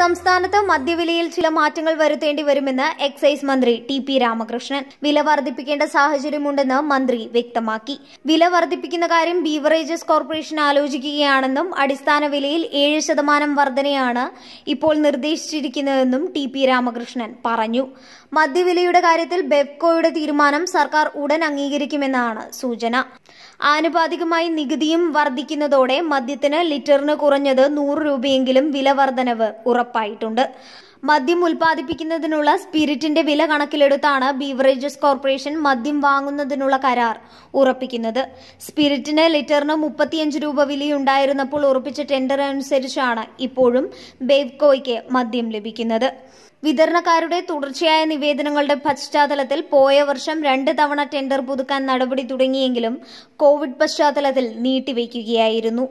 സംസ്ഥാനത്ത് മദ്യവിലയിൽ ചില മാറ്റങ്ങൾ വരുത്തേണ്ടി വരുമെന്ന് എക്സൈസ് മന്ത്രി ടി പി രാമകൃഷ്ണൻ വില വർദ്ധിപ്പിക്കേണ്ട സാഹചര്യമുണ്ടെന്ന് മന്ത്രി വ്യക്തമാക്കി വില വർദ്ധിപ്പിക്കുന്ന കാര്യം ബീവറേജസ് കോർപ്പറേഷൻ ആലോചിക്കുകയാണെന്നും അടിസ്ഥാന വിലയിൽ ഏഴ് ശതമാനം വർധനയാണ് ഇപ്പോൾ നിർദ്ദേശിച്ചിരിക്കുന്നതെന്നും ടി പി രാമകൃഷ്ണൻ പറഞ്ഞു മദ്യവിലയുടെ കാര്യത്തിൽ ബെവ്കോയുടെ തീരുമാനം സർക്കാർ ഉടൻ അംഗീകരിക്കുമെന്നാണ് സൂചന ആനുപാതികമായി നികുതിയും വർദ്ധിക്കുന്നതോടെ മദ്യത്തിന് ലിറ്ററിന് കുറഞ്ഞത് നൂറ് രൂപയെങ്കിലും വില വർധനവ് ഉറപ്പാക്കും ഉറപ്പായിട്ടുണ്ട് മദ്യം ഉൽപ്പാദിപ്പിക്കുന്നതിനുള്ള സ്പിരിറ്റിന്റെ വില കണക്കിലെടുത്താണ് ബീവറേജസ് കോർപ്പറേഷൻ മദ്യം വാങ്ങുന്നതിനുള്ള കരാർ ഉറപ്പിക്കുന്നത് സ്പിരിറ്റിന് ലിറ്ററിന് മുപ്പത്തിയഞ്ച് രൂപ വിലയുണ്ടായിരുന്നപ്പോൾ ഉറപ്പിച്ച ടെൻഡർ അനുസരിച്ചാണ് ഇപ്പോഴും ബേവ്കോയ്ക്ക് മദ്യം ലഭിക്കുന്നത് വിതരണക്കാരുടെ തുടർച്ചയായ നിവേദനങ്ങളുടെ പശ്ചാത്തലത്തിൽ പോയ വർഷം രണ്ട് തവണ ടെൻഡർ പുതുക്കാൻ നടപടി തുടങ്ങിയെങ്കിലും കോവിഡ് പശ്ചാത്തലത്തിൽ നീട്ടിവയ്ക്കുകയായിരുന്നു